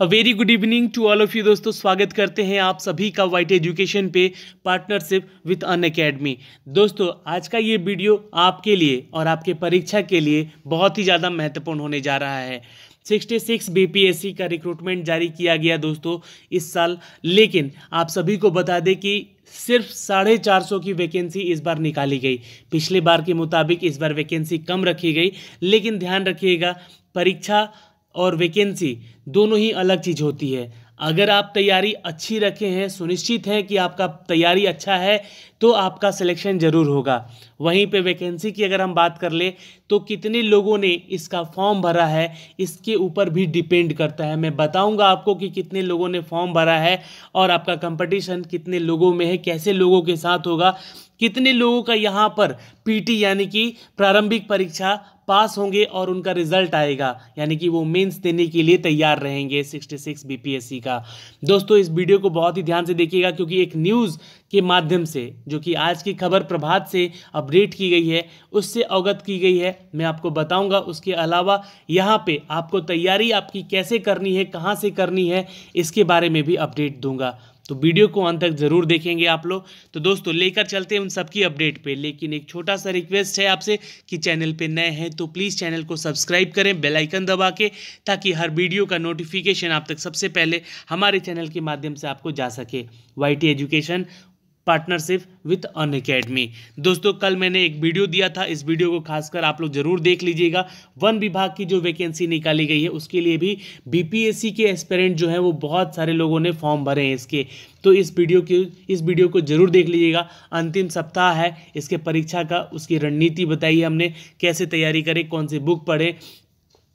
a very good evening to all of you दोस्तों स्वागत करते हैं आप सभी का वाइट एजुकेशन पे पार्टनरशिप विथ अन अकेडमी दोस्तों आज का ये वीडियो आपके लिए और आपके परीक्षा के लिए बहुत ही ज़्यादा महत्वपूर्ण होने जा रहा है 66 बीपीएससी का रिक्रूटमेंट जारी किया गया दोस्तों इस साल लेकिन आप सभी को बता दें कि सिर्फ साढ़े चार सौ की वैकेंसी इस बार निकाली गई पिछले बार के मुताबिक इस बार वैकेंसी कम रखी गई लेकिन ध्यान रखिएगा परीक्षा और वैकेंसी दोनों ही अलग चीज़ होती है अगर आप तैयारी अच्छी रखे हैं सुनिश्चित है कि आपका तैयारी अच्छा है तो आपका सिलेक्शन ज़रूर होगा वहीं पे वैकेंसी की अगर हम बात कर ले तो कितने लोगों ने इसका फॉर्म भरा है इसके ऊपर भी डिपेंड करता है मैं बताऊंगा आपको कि कितने लोगों ने फॉर्म भरा है और आपका कंपटीशन कितने लोगों में है कैसे लोगों के साथ होगा कितने लोगों का यहाँ पर पीटी यानी कि प्रारंभिक परीक्षा पास होंगे और उनका रिजल्ट आएगा यानी कि वो मेंस देने के लिए तैयार रहेंगे 66 बीपीएससी का दोस्तों इस वीडियो को बहुत ही ध्यान से देखिएगा क्योंकि एक न्यूज़ के माध्यम से जो कि आज की खबर प्रभात से अपडेट की गई है उससे अवगत की गई है मैं आपको बताऊंगा उसके अलावा यहाँ पे आपको तैयारी आपकी कैसे करनी है कहाँ से करनी है इसके बारे में भी अपडेट दूंगा तो वीडियो को अंत तक ज़रूर देखेंगे आप लोग तो दोस्तों लेकर चलते हैं उन सबकी अपडेट पे लेकिन एक छोटा सा रिक्वेस्ट है आपसे कि चैनल पे नए हैं तो प्लीज़ चैनल को सब्सक्राइब करें बेल आइकन दबा के ताकि हर वीडियो का नोटिफिकेशन आप तक सबसे पहले हमारे चैनल के माध्यम से आपको जा सके why education partnership with Unacademy दोस्तों कल मैंने एक वीडियो दिया था इस वीडियो को खासकर आप लोग जरूर देख लीजिएगा वन विभाग की जो वैकेंसी निकाली गई है उसके लिए भी बीपीएससी के एस्पेरेंट जो है वो बहुत सारे लोगों ने फॉर्म भरे हैं इसके तो इस वीडियो की इस वीडियो को जरूर देख लीजिएगा अंतिम सप्ताह है इसके परीक्षा का उसकी रणनीति बताई है हमने कैसे तैयारी करें कौन सी बुक पढ़ें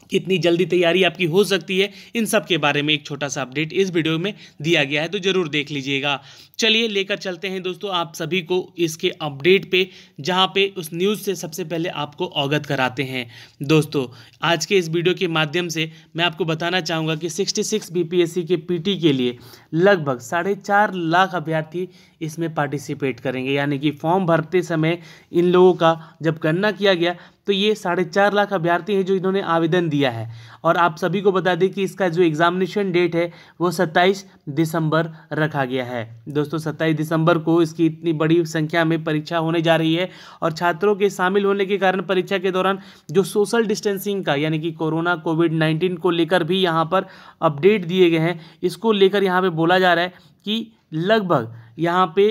कितनी जल्दी तैयारी आपकी हो सकती है इन सब के बारे में एक छोटा सा अपडेट इस वीडियो में दिया गया है तो ज़रूर देख लीजिएगा चलिए लेकर चलते हैं दोस्तों आप सभी को इसके अपडेट पे जहाँ पे उस न्यूज़ से सबसे पहले आपको अवगत कराते हैं दोस्तों आज के इस वीडियो के माध्यम से मैं आपको बताना चाहूँगा कि 66 बीपीएससी के पीटी के लिए लगभग साढ़े चार लाख अभ्यर्थी इसमें पार्टिसिपेट करेंगे यानी कि फॉर्म भरते समय इन लोगों का जब गणना किया गया तो ये साढ़े चार लाख अभ्यर्थी हैं जो इन्होंने आवेदन दिया है और आप सभी को बता दें कि इसका जो एग्जामिनेशन डेट है वो सत्ताईस दिसंबर रखा गया है दोस्तों सत्ताईस दिसंबर को इसकी इतनी बड़ी संख्या में परीक्षा होने जा रही है और छात्रों के शामिल होने के कारण परीक्षा के दौरान जो सोशल डिस्टेंसिंग का यानी कि कोरोना कोविड नाइन्टीन को लेकर भी यहाँ पर अपडेट दिए गए हैं इसको लेकर यहाँ पर बोला जा रहा है कि लगभग यहाँ पे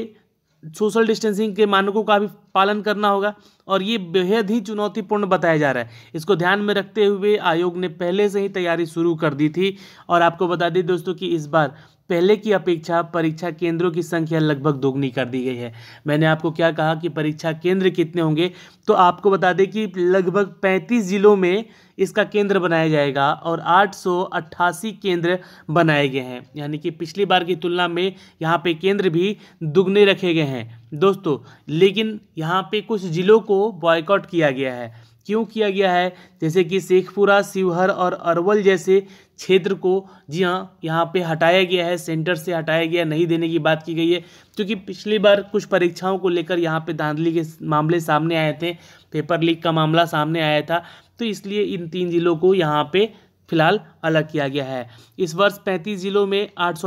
सोशल डिस्टेंसिंग के मानकों का भी पालन करना होगा और ये बेहद ही चुनौतीपूर्ण बताया जा रहा है इसको ध्यान में रखते हुए आयोग ने पहले से ही तैयारी शुरू कर दी थी और आपको बता दें दोस्तों कि इस बार पहले की अपेक्षा परीक्षा केंद्रों की संख्या लगभग दोगुनी कर दी गई है मैंने आपको क्या कहा कि परीक्षा केंद्र कितने होंगे तो आपको बता दें कि लगभग 35 जिलों में इसका केंद्र बनाया जाएगा और 888 केंद्र बनाए गए हैं यानी कि पिछली बार की तुलना में यहाँ पे केंद्र भी दुगने रखे गए हैं दोस्तों लेकिन यहाँ पे कुछ ज़िलों को बॉयकॉट किया गया है क्यों किया गया है जैसे कि शेखपुरा शिवहर और अरवल जैसे क्षेत्र को जी हाँ यहाँ पे हटाया गया है सेंटर से हटाया गया नहीं देने की बात की गई है क्योंकि पिछली बार कुछ परीक्षाओं को लेकर यहाँ पे धांधली के मामले सामने आए थे पेपर लीक का मामला सामने आया था तो इसलिए इन तीन जिलों को यहाँ पे फिलहाल अलग किया गया है इस वर्ष पैंतीस जिलों में आठ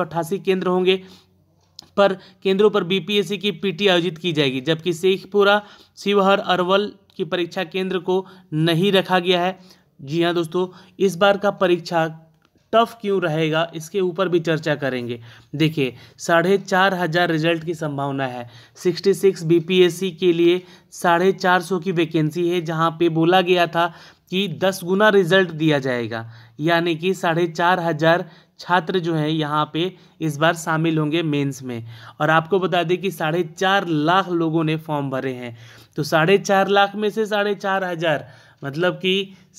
केंद्र होंगे पर केंद्रों पर बीपीएससी की पीटी आयोजित की जाएगी जबकि शेखपुरा शिवहर अरवल की परीक्षा केंद्र को नहीं रखा गया है जी हाँ दोस्तों इस बार का परीक्षा टफ क्यों रहेगा इसके ऊपर भी चर्चा करेंगे देखिए साढ़े चार हज़ार रिजल्ट की संभावना है सिक्सटी सिक्स बी के लिए साढ़े चार सौ की वैकेंसी है जहां पे बोला गया था कि दस गुना रिजल्ट दिया जाएगा यानी कि साढ़े चार हज़ार छात्र जो हैं यहां पे इस बार शामिल होंगे मेंस में और आपको बता दें कि साढ़े चार लाख लोगों ने फॉर्म भरे हैं तो साढ़े चार लाख में से साढ़े चार हज़ार मतलब कि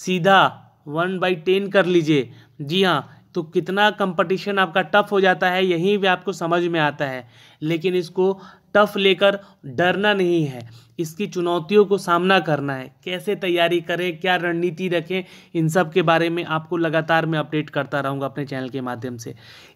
सीधा वन बाई टेन कर लीजिए जी हाँ तो कितना कंपटीशन आपका टफ हो जाता है यहीं भी आपको समझ में आता है लेकिन इसको टफ लेकर डरना नहीं है इसकी चुनौतियों को सामना करना है कैसे तैयारी करें क्या रणनीति रखें इन सब के बारे में आपको लगातार मैं अपडेट करता रहूँगा अपने चैनल के माध्यम से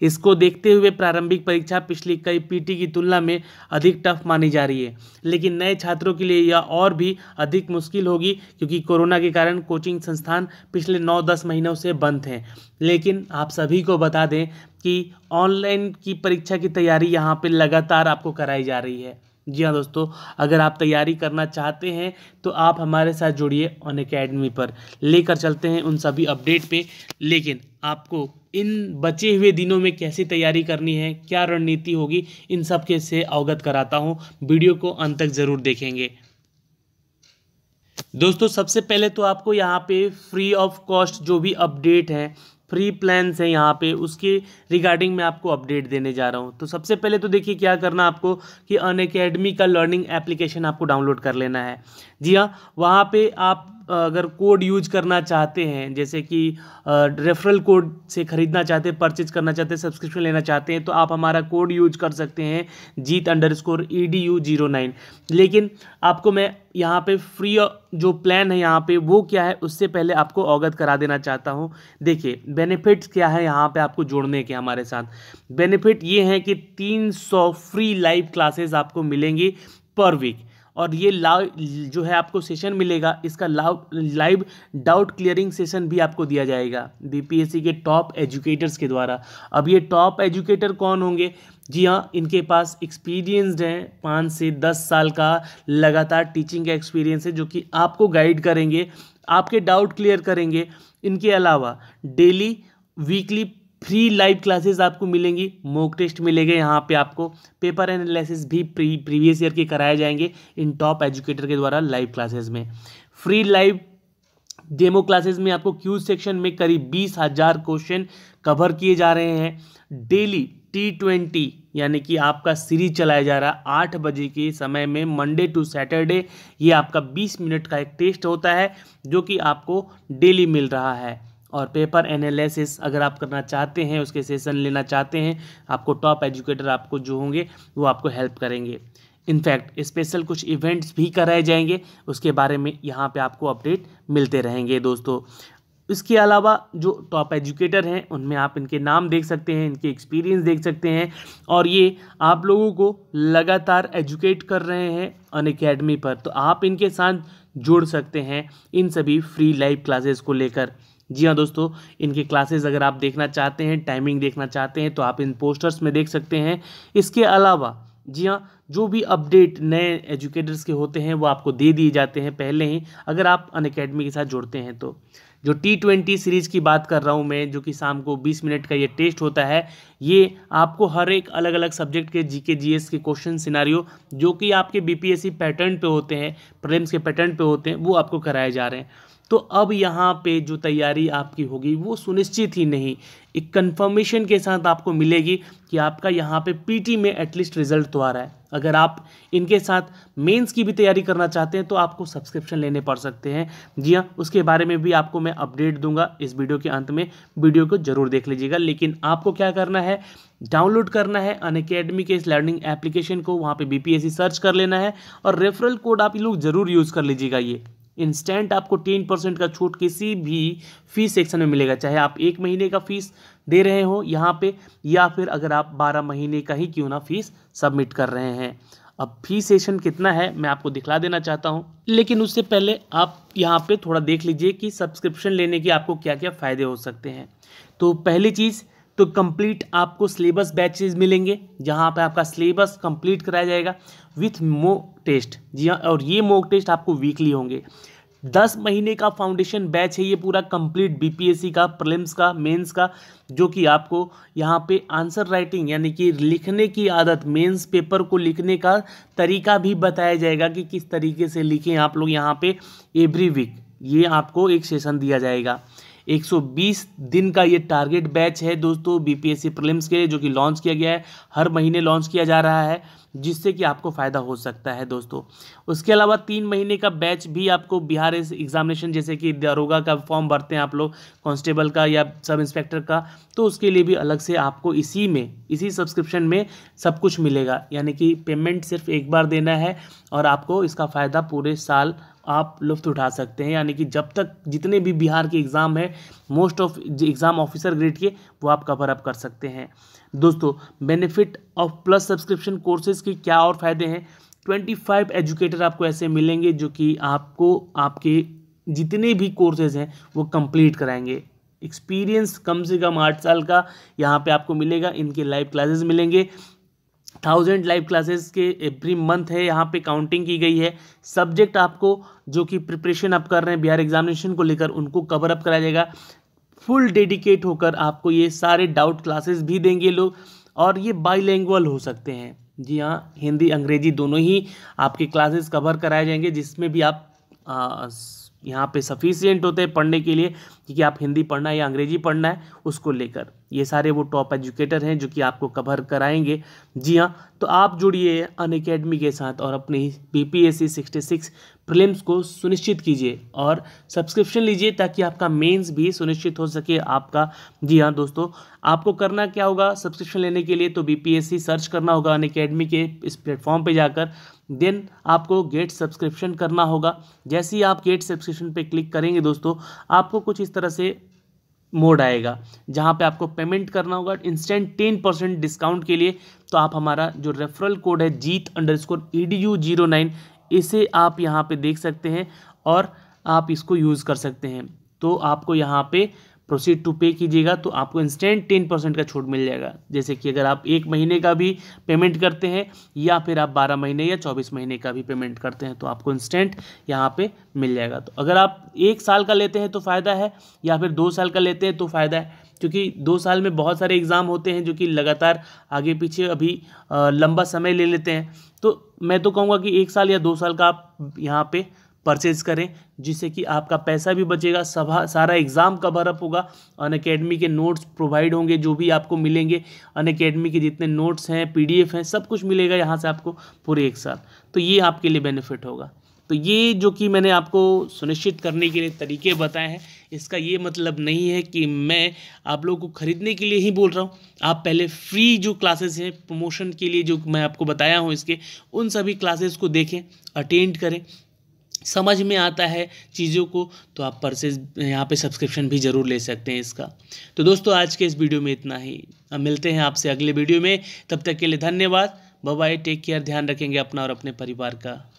इसको देखते हुए प्रारंभिक परीक्षा पिछली कई पीटी की तुलना में अधिक टफ मानी जा रही है लेकिन नए छात्रों के लिए यह और भी अधिक मुश्किल होगी क्योंकि कोरोना के कारण कोचिंग संस्थान पिछले नौ दस महीनों से बंद थे लेकिन आप सभी को बता दें कि ऑनलाइन की परीक्षा की तैयारी यहाँ पे लगातार आपको कराई जा रही है जी हाँ दोस्तों अगर आप तैयारी करना चाहते हैं तो आप हमारे साथ जुड़िए ऑन अकेडमी पर लेकर चलते हैं उन सभी अपडेट पे लेकिन आपको इन बचे हुए दिनों में कैसे तैयारी करनी है क्या रणनीति होगी इन सब के से अवगत कराता हूँ वीडियो को अंत तक ज़रूर देखेंगे दोस्तों सबसे पहले तो आपको यहाँ पे फ्री ऑफ कॉस्ट जो भी अपडेट है फ्री प्लान्स हैं यहाँ पे उसके रिगार्डिंग मैं आपको अपडेट देने जा रहा हूँ तो सबसे पहले तो देखिए क्या करना आपको कि अन का लर्निंग एप्लीकेशन आपको डाउनलोड कर लेना है जी हाँ वहाँ पे आप अगर कोड यूज करना चाहते हैं जैसे कि रेफरल कोड से ख़रीदना चाहते हैं परचेज करना चाहते हैं सब्सक्रिप्शन लेना चाहते हैं तो आप हमारा कोड यूज कर सकते हैं Jeet underscore E D U zero nine लेकिन आपको मैं यहाँ पे फ्री जो प्लान है यहाँ पे वो क्या है उससे पहले आपको अवगत करा देना चाहता हूँ देखिए बेनिफिट्स क्या है यहाँ पे आपको जोड़ने के हमारे साथ बेनिफिट ये हैं कि 300 फ्री लाइव क्लासेस आपको मिलेंगी पर वीक और ये लाव जो है आपको सेशन मिलेगा इसका लाइव डाउट क्लियरिंग सेशन भी आपको दिया जाएगा बीपीएससी के टॉप एजुकेटर्स के द्वारा अब ये टॉप एजुकेटर कौन होंगे जी हाँ इनके पास एक्सपीरियंसड हैं पाँच से दस साल का लगातार टीचिंग का एक्सपीरियंस है जो कि आपको गाइड करेंगे आपके डाउट क्लियर करेंगे इनके अलावा daily weekly free live classes आपको मिलेंगी मॉक टेस्ट मिलेंगे यहाँ पे आपको पेपर एनालिसिस भी प्री प्रीवियस ईयर के कराए जाएंगे इन टॉप एजुकेटर के द्वारा लाइव क्लासेस में फ्री लाइव डेमो क्लासेस में आपको क्यूज सेक्शन में करीब बीस हज़ार क्वेश्चन कवर किए जा रहे हैं डेली टी ट्वेंटी यानी कि आपका सीरीज चलाया जा रहा आठ बजे के समय में मंडे टू सैटरडे ये आपका बीस मिनट का एक टेस्ट होता है जो कि आपको डेली मिल रहा है और पेपर एनालिसिस अगर आप करना चाहते हैं उसके सेशन लेना चाहते हैं आपको टॉप एजुकेटर आपको जो होंगे वो आपको हेल्प करेंगे इनफैक्ट स्पेशल कुछ इवेंट्स भी कराए जाएंगे उसके बारे में यहाँ पे आपको अपडेट मिलते रहेंगे दोस्तों इसके अलावा जो टॉप एजुकेटर हैं उनमें आप इनके नाम देख सकते हैं इनके एक्सपीरियंस देख सकते हैं और ये आप लोगों को लगातार एजुकेट कर रहे हैं अन अकेडमी पर तो आप इनके साथ जुड़ सकते हैं इन सभी फ्री लाइव क्लासेस को लेकर जी हाँ दोस्तों इनके क्लासेस अगर आप देखना चाहते हैं टाइमिंग देखना चाहते हैं तो आप इन पोस्टर्स में देख सकते हैं इसके अलावा जी हाँ जो भी अपडेट नए एजुकेटर्स के होते हैं वो आपको दे दिए जाते हैं पहले ही अगर आप अन के साथ जुड़ते हैं तो जो टी ट्वेंटी सीरीज़ की बात कर रहा हूँ मैं जो कि शाम को 20 मिनट का ये टेस्ट होता है ये आपको हर एक अलग अलग सब्जेक्ट के जीके जीएस के क्वेश्चन सिनारियो जो कि आपके बीपीएससी पैटर्न पे होते हैं प्रेम्स के पैटर्न पे होते हैं वो आपको कराए जा रहे हैं तो अब यहाँ पे जो तैयारी आपकी होगी वो सुनिश्चित ही नहीं एक कंफर्मेशन के साथ आपको मिलेगी कि आपका यहाँ पे पीटी में एटलीस्ट रिजल्ट तो आ रहा है अगर आप इनके साथ मेंस की भी तैयारी करना चाहते हैं तो आपको सब्सक्रिप्शन लेने पड़ सकते हैं जी हाँ उसके बारे में भी आपको मैं अपडेट दूंगा इस वीडियो के अंत में वीडियो को जरूर देख लीजिएगा लेकिन आपको क्या करना है डाउनलोड करना है अन अकेडमी के इस लर्निंग एप्लीकेशन को वहाँ पर बी सर्च कर लेना है और रेफरल कोड आप लोग जरूर यूज़ कर लीजिएगा ये इंस्टेंट आपको टेन परसेंट का छूट किसी भी फीस सेक्शन में मिलेगा चाहे आप एक महीने का फीस दे रहे हो यहाँ पे या फिर अगर आप बारह महीने का ही क्यों ना फीस सबमिट कर रहे हैं अब फी सेशन कितना है मैं आपको दिखला देना चाहता हूँ लेकिन उससे पहले आप यहाँ पे थोड़ा देख लीजिए कि सब्सक्रिप्शन लेने के आपको क्या क्या फ़ायदे हो सकते हैं तो पहली चीज़ तो कंप्लीट आपको सिलेबस बैचेज मिलेंगे जहाँ पे आपका सिलेबस कंप्लीट कराया जाएगा विथ मोक टेस्ट जी हाँ और ये मोक टेस्ट आपको वीकली होंगे दस महीने का फाउंडेशन बैच है ये पूरा कंप्लीट बीपीएससी का प्रलिम्स का मेंस का जो कि आपको यहाँ पे आंसर राइटिंग यानी कि लिखने की आदत मेंस पेपर को लिखने का तरीका भी बताया जाएगा कि किस तरीके से लिखें आप लोग यहाँ पे एवरी वीक ये आपको एक सेशन दिया जाएगा 120 दिन का ये टारगेट बैच है दोस्तों बीपीएससी प्रीलिम्स के लिए जो कि लॉन्च किया गया है हर महीने लॉन्च किया जा रहा है जिससे कि आपको फ़ायदा हो सकता है दोस्तों उसके अलावा तीन महीने का बैच भी आपको बिहार एग्जामिनेशन जैसे कि दरोगा का फॉर्म भरते हैं आप लोग कांस्टेबल का या सब इंस्पेक्टर का तो उसके लिए भी अलग से आपको इसी में इसी सब्सक्रिप्शन में सब कुछ मिलेगा यानी कि पेमेंट सिर्फ एक बार देना है और आपको इसका फ़ायदा पूरे साल आप लुफ्त उठा सकते हैं यानी कि जब तक जितने भी बिहार के एग्ज़ाम हैं most of exam officer grade के वो आप कवर अप कर सकते हैं दोस्तों benefit of plus subscription courses के क्या और फ़ायदे हैं ट्वेंटी फाइव एजुकेटर आपको ऐसे मिलेंगे जो कि आपको आपके जितने भी कोर्सेज हैं वो कंप्लीट कराएंगे एक्सपीरियंस कम से कम आठ साल का यहाँ पे आपको मिलेगा इनके लाइव क्लासेस मिलेंगे थाउजेंड लाइव क्लासेस के एवरी मंथ है यहाँ पे काउंटिंग की गई है सब्जेक्ट आपको जो कि प्रिपरेशन आप कर रहे हैं बिहार एग्जामिनेशन को लेकर उनको कवर अप कराया जाएगा फुल डेडिकेट होकर आपको ये सारे डाउट क्लासेस भी देंगे लोग और ये बाईलैंग्वल हो सकते हैं जी हाँ हिंदी अंग्रेजी दोनों ही आपके क्लासेस कवर कराए जाएंगे जिसमें भी आप आ, यहाँ पे सफिशियंट होते हैं पढ़ने के लिए क्योंकि आप हिंदी पढ़ना है या अंग्रेजी पढ़ना है उसको लेकर ये सारे वो टॉप एजुकेटर हैं जो कि आपको कवर कराएंगे जी हाँ तो आप जुड़िए अन अकेडमी के साथ और अपने B P S C sixty six को सुनिश्चित कीजिए और सब्सक्रिप्शन लीजिए ताकि आपका मेंस भी सुनिश्चित हो सके आपका जी हाँ दोस्तों आपको करना क्या होगा सब्सक्रिप्शन लेने के लिए तो B P S C search करना होगा अन अकेडमी के इस प्लेटफॉर्म पे जाकर देन आपको गेट सब्सक्रिप्शन करना होगा जैसे ही आप गेट सब्सक्रिप्शन पे क्लिक करेंगे दोस्तों आपको कुछ इस तरह से मोड आएगा जहाँ पे आपको पेमेंट करना होगा इंस्टेंट टेन परसेंट डिस्काउंट के लिए तो आप हमारा जो रेफरल कोड है Jeet underscore E e D U zero nine इसे आप यहाँ पे देख सकते हैं और आप इसको यूज़ कर सकते हैं तो आपको यहाँ पे प्रोसीड टू पे कीजिएगा तो आपको इंस्टेंट टेन परसेंट का छूट मिल जाएगा जैसे कि अगर आप एक महीने का भी पेमेंट करते हैं या फिर आप बारह महीने या चौबीस महीने का भी पेमेंट करते हैं तो आपको इंस्टेंट यहाँ पे मिल जाएगा तो अगर आप एक साल का लेते हैं तो फ़ायदा है या फिर दो साल का लेते हैं तो फ़ायदा है क्योंकि दो साल में बहुत सारे एग्ज़ाम होते हैं जो कि लगातार आगे पीछे अभी लंबा समय ले लेते हैं तो मैं तो कहूँगा कि एक साल या दो साल का आप यहाँ पर परचेज करें जिससे कि आपका पैसा भी बचेगा सभा सारा एग्ज़ाम कवर अप होगा अन अकेडमी के नोट्स प्रोवाइड होंगे जो भी आपको मिलेंगे अन अकेडमी के जितने नोट्स हैं पीडीएफ हैं सब कुछ मिलेगा यहाँ से आपको पूरे एक साल तो ये आपके लिए बेनिफिट होगा तो ये जो कि मैंने आपको सुनिश्चित करने के लिए तरीके बताए हैं इसका ये मतलब नहीं है कि मैं आप लोगों को ख़रीदने के लिए ही बोल रहा हूँ आप पहले फ्री जो क्लासेस हैं प्रमोशन के लिए जो मैं आपको बताया हूँ इसके उन सभी क्लासेस को देखें अटेंड करें समझ में आता है चीज़ों को तो आप परचेज यहाँ पे सब्सक्रिप्शन भी ज़रूर ले सकते हैं इसका तो दोस्तों आज के इस वीडियो में इतना ही अब मिलते हैं आपसे अगले वीडियो में तब तक के लिए धन्यवाद बाय टेक केयर ध्यान रखेंगे अपना और अपने परिवार का